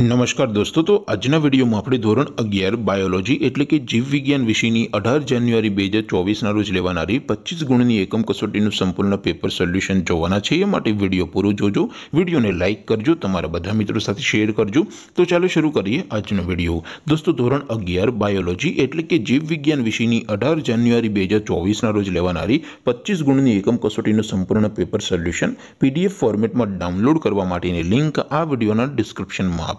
नमस्कार दोस्तों तो आज ना वीडियो माफली ધોરણ 11 बायोलॉजी એટલે કે જીવવિજ્ઞાન વિષયની 18 જાન્યુઆરી 2024 ના રોજ લેવાણારી 25 ગુણની એકમ કસોટીનું સંપૂર્ણ પેપર સોલ્યુશન જોવાના છે એ માટે વિડિયો પૂરો જોજો વિડિયોને લાઈક કરજો તમારા બધા મિત્રો સાથે શેર કરજો તો ચાલો શરૂ કરીએ આજનો વિડિયો દોસ્તો ધોરણ 11 बायोलॉजी એટલે કે જીવવિજ્ઞાન વિષયની 18 જાન્યુઆરી 2024 ના રોજ લેવાણારી 25 ગુણની એકમ કસોટીનું સંપૂર્ણ પેપર સોલ્યુશન PDF ફોર્મેટમાં ડાઉનલોડ કરવા માટેની લિંક આ વિડિયોના ડિસ્ક્રિપ્શનમાં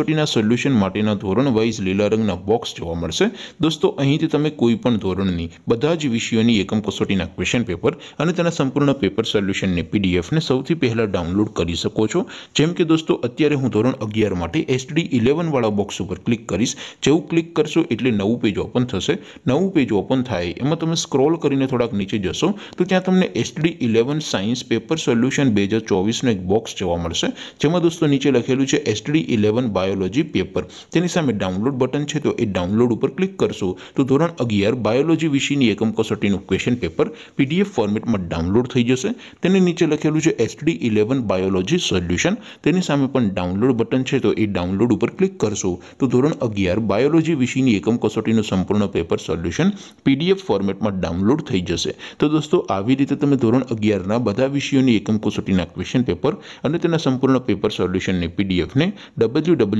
ચોટીના સોલ્યુશન માટેનો ધોરણ वाइज લીલા રંગનો બોક્સ જોવા મળશે દોસ્તો અહીંથી તમે કોઈ પણ ધોરણની બધા જ વિષયોની એકમ કસોટીના ક્વેશ્ચન પેપર અને તેના સંપૂર્ણ પેપર સોલ્યુશન ને પીડીએફ ને સૌથી પહેલા ડાઉનલોડ કરી શકો છો જેમ કે દોસ્તો અત્યારે હું ધોરણ 11 માટે STD 11 વાળો બોક્સ ઉપર ક્લિક કરશો જેવું ક્લિક કરશો એટલે નવું પેજ ઓપન થશે નવું પેજ ઓપન થાય એમાં તમે સ્ક્રોલ કરીને થોડક નીચે જશો તો ત્યાં તમને STD 11 સાયન્સ પેપર સોલ્યુશન 2024 નો એક બોક્સ જોવા મળશે જેમાં દોસ્તો નીચે લખેલું છે STD 11 બાયોલોજી પેપર તેની સામે ડાઉનલોડ બટન છે તો એ ડાઉનલોડ ઉપર ક્લિક કરશું તો ધોરણ 11 બાયોલોજી વિષયની એકમ કોસોટીનું ક્વેશ્ચન પેપર પીડીએફ ફોર્મેટમાં ડાઉનલોડ થઈ જશે તેની નીચે લખેલું છે STD 11 બાયોલોજી સોલ્યુશન તેની સામે પણ ડાઉનલોડ બટન છે તો એ ડાઉનલોડ ઉપર ક્લિક કરશું તો ધોરણ 11 બાયોલોજી વિષયની એકમ કોસોટીનું સંપૂર્ણ પેપર સોલ્યુશન પીડીએફ ફોર્મેટમાં ડાઉનલોડ થઈ જશે તો દોસ્તો આવી રીતે તમે ધોરણ 11 ના બધા વિષયોની એકમ કોસોટીના ક્વેશ્ચન પેપર અને તેના સંપૂર્ણ પેપર સોલ્યુશનને પીડીએફ ને ડબલ